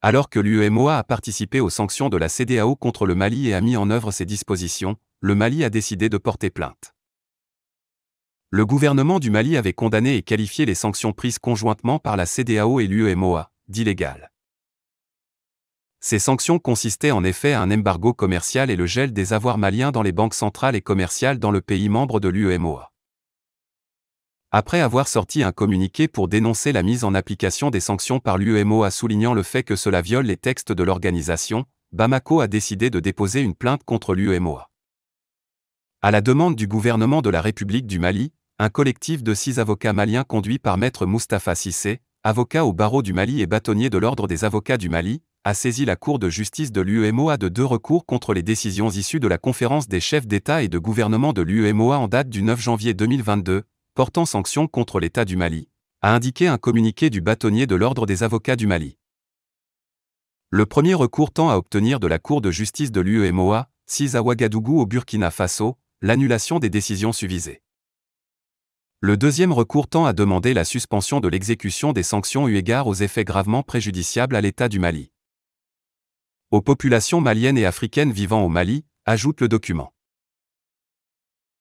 Alors que l'UEMOA a participé aux sanctions de la CDAO contre le Mali et a mis en œuvre ses dispositions, le Mali a décidé de porter plainte. Le gouvernement du Mali avait condamné et qualifié les sanctions prises conjointement par la CDAO et l'UEMOA d'illégales. Ces sanctions consistaient en effet à un embargo commercial et le gel des avoirs maliens dans les banques centrales et commerciales dans le pays membre de l'UEMOA après avoir sorti un communiqué pour dénoncer la mise en application des sanctions par l'UEMOA soulignant le fait que cela viole les textes de l'organisation, Bamako a décidé de déposer une plainte contre l'UEMOA. À la demande du gouvernement de la République du Mali, un collectif de six avocats maliens conduit par maître Mustapha Sissé, avocat au barreau du Mali et bâtonnier de l'Ordre des avocats du Mali, a saisi la Cour de justice de l'UEMOA de deux recours contre les décisions issues de la conférence des chefs d'État et de gouvernement de l'UEMOA en date du 9 janvier 2022, portant sanctions contre l'État du Mali, a indiqué un communiqué du bâtonnier de l'Ordre des avocats du Mali. Le premier recours tend à obtenir de la Cour de justice de l'UEMOA, sise à Ouagadougou au Burkina Faso, l'annulation des décisions suvisées. Le deuxième recours tend à demander la suspension de l'exécution des sanctions eu égard aux effets gravement préjudiciables à l'État du Mali. Aux populations maliennes et africaines vivant au Mali, ajoute le document.